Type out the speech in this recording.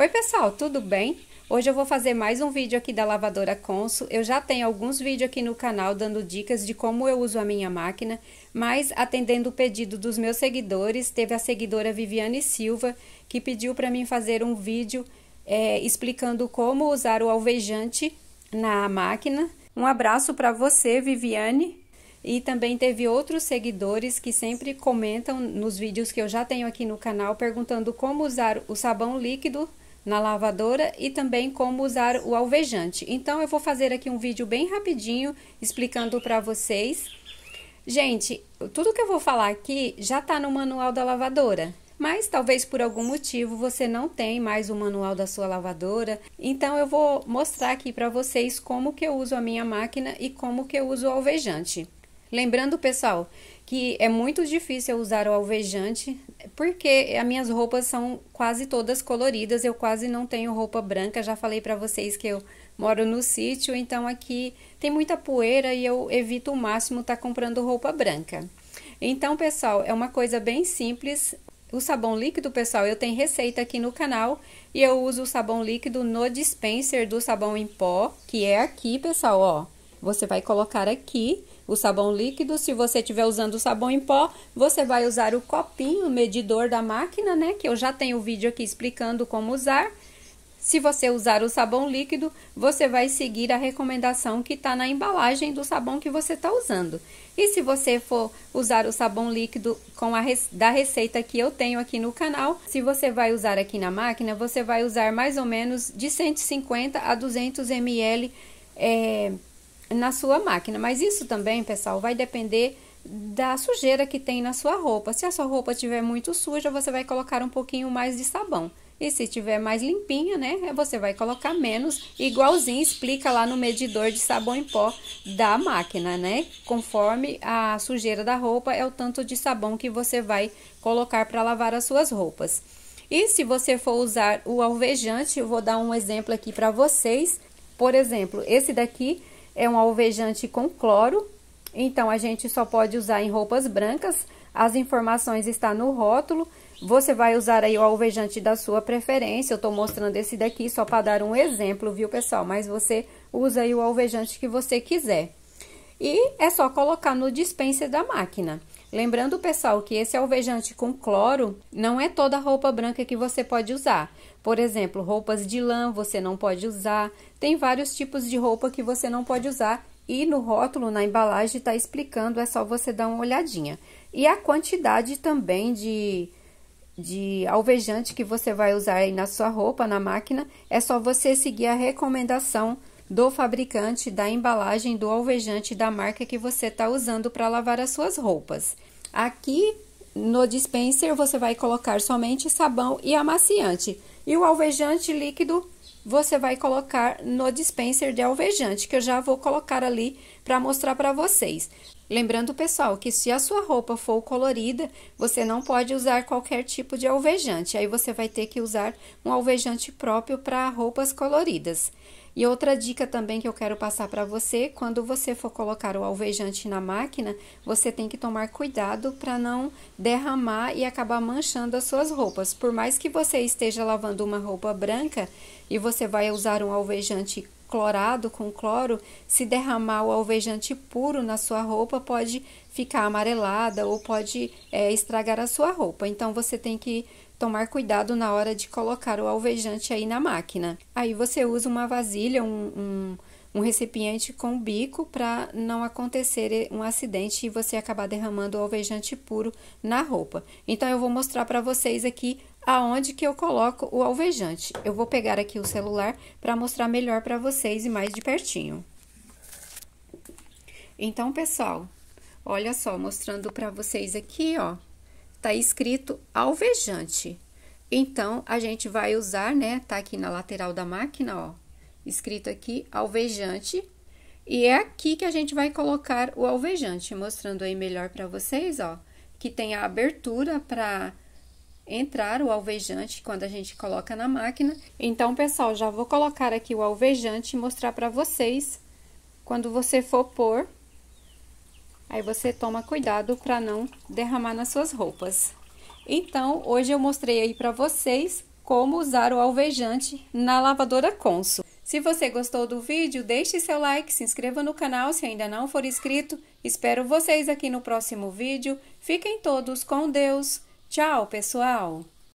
Oi pessoal, tudo bem? Hoje eu vou fazer mais um vídeo aqui da lavadora Consul. Eu já tenho alguns vídeos aqui no canal dando dicas de como eu uso a minha máquina, mas atendendo o pedido dos meus seguidores, teve a seguidora Viviane Silva que pediu para mim fazer um vídeo é, explicando como usar o alvejante na máquina. Um abraço para você, Viviane. E também teve outros seguidores que sempre comentam nos vídeos que eu já tenho aqui no canal perguntando como usar o sabão líquido na lavadora e também como usar o alvejante. Então eu vou fazer aqui um vídeo bem rapidinho explicando para vocês. Gente, tudo que eu vou falar aqui já está no manual da lavadora, mas talvez por algum motivo você não tem mais o manual da sua lavadora. Então eu vou mostrar aqui para vocês como que eu uso a minha máquina e como que eu uso o alvejante. Lembrando, pessoal, que é muito difícil usar o alvejante, porque as minhas roupas são quase todas coloridas, eu quase não tenho roupa branca. Já falei para vocês que eu moro no sítio, então aqui tem muita poeira e eu evito o máximo estar tá comprando roupa branca. Então, pessoal, é uma coisa bem simples. O sabão líquido, pessoal, eu tenho receita aqui no canal e eu uso o sabão líquido no dispenser do sabão em pó, que é aqui, pessoal, ó. Você vai colocar aqui o sabão líquido. Se você estiver usando o sabão em pó, você vai usar o copinho, o medidor da máquina, né? Que eu já tenho o vídeo aqui explicando como usar. Se você usar o sabão líquido, você vai seguir a recomendação que está na embalagem do sabão que você está usando. E se você for usar o sabão líquido com a da receita que eu tenho aqui no canal, se você vai usar aqui na máquina, você vai usar mais ou menos de 150 a 200 ml é, na sua máquina. Mas isso também, pessoal, vai depender da sujeira que tem na sua roupa. Se a sua roupa estiver muito suja, você vai colocar um pouquinho mais de sabão. E se tiver mais limpinha, né, você vai colocar menos, igualzinho explica lá no medidor de sabão em pó da máquina, né? Conforme a sujeira da roupa é o tanto de sabão que você vai colocar para lavar as suas roupas. E se você for usar o alvejante, eu vou dar um exemplo aqui para vocês. Por exemplo, esse daqui é um alvejante com cloro, então a gente só pode usar em roupas brancas. As informações estão no rótulo. Você vai usar aí o alvejante da sua preferência. Eu estou mostrando esse daqui só para dar um exemplo, viu, pessoal? Mas você usa aí o alvejante que você quiser. E é só colocar no dispenser da máquina. Lembrando, pessoal, que esse alvejante com cloro não é toda roupa branca que você pode usar. Por exemplo, roupas de lã você não pode usar. Tem vários tipos de roupa que você não pode usar. E no rótulo, na embalagem, está explicando, é só você dar uma olhadinha. E a quantidade também de, de alvejante que você vai usar aí na sua roupa, na máquina, é só você seguir a recomendação do fabricante da embalagem do alvejante da marca que você está usando para lavar as suas roupas. Aqui no dispenser você vai colocar somente sabão e amaciante. E o alvejante líquido você vai colocar no dispenser de alvejante, que eu já vou colocar ali para mostrar para vocês. Lembrando, pessoal, que se a sua roupa for colorida, você não pode usar qualquer tipo de alvejante. Aí você vai ter que usar um alvejante próprio para roupas coloridas. E outra dica também que eu quero passar para você, quando você for colocar o alvejante na máquina, você tem que tomar cuidado para não derramar e acabar manchando as suas roupas. Por mais que você esteja lavando uma roupa branca e você vai usar um alvejante clorado com cloro, se derramar o alvejante puro na sua roupa, pode ficar amarelada ou pode é, estragar a sua roupa. Então, você tem que tomar cuidado na hora de colocar o alvejante aí na máquina. Aí você usa uma vasilha, um, um, um recipiente com bico para não acontecer é, um acidente e você acabar derramando o alvejante puro na roupa. Então eu vou mostrar para vocês aqui aonde que eu coloco o alvejante. Eu vou pegar aqui o celular para mostrar melhor para vocês e mais de pertinho. Então, pessoal, olha só, mostrando para vocês aqui, ó, tá escrito alvejante. Então, a gente vai usar, né, tá aqui na lateral da máquina, ó, escrito aqui alvejante. E é aqui que a gente vai colocar o alvejante, mostrando aí melhor para vocês, ó, que tem a abertura para entrar o alvejante quando a gente coloca na máquina. Então, pessoal, já vou colocar aqui o alvejante e mostrar para vocês. Quando você for pôr, aí você toma cuidado para não derramar nas suas roupas. Então, hoje eu mostrei aí para vocês como usar o alvejante na lavadora Consul. Se você gostou do vídeo, deixe seu like, se inscreva no canal se ainda não for inscrito. Espero vocês aqui no próximo vídeo. Fiquem todos com Deus. Tchau, pessoal!